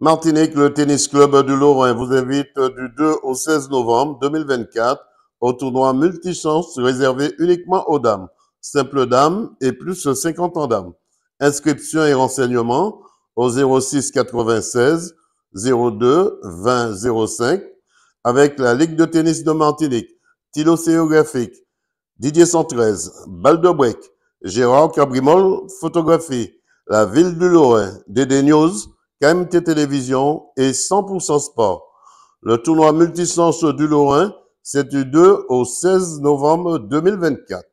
Martinique, le tennis club du Lorrain vous invite du 2 au 16 novembre 2024 au tournoi multichance réservé uniquement aux dames, simple dames et plus de 50 ans dames. Inscription et renseignements au 06 96 02 20 05 avec la Ligue de tennis de Martinique, Tilo Didier 113, Baldobreck, Gérard Cabrimol Photographie, la Ville du Lorrain, DD News, KMT Télévision et 100% Sport. Le tournoi multisens du Lorrain, c'est du 2 au 16 novembre 2024.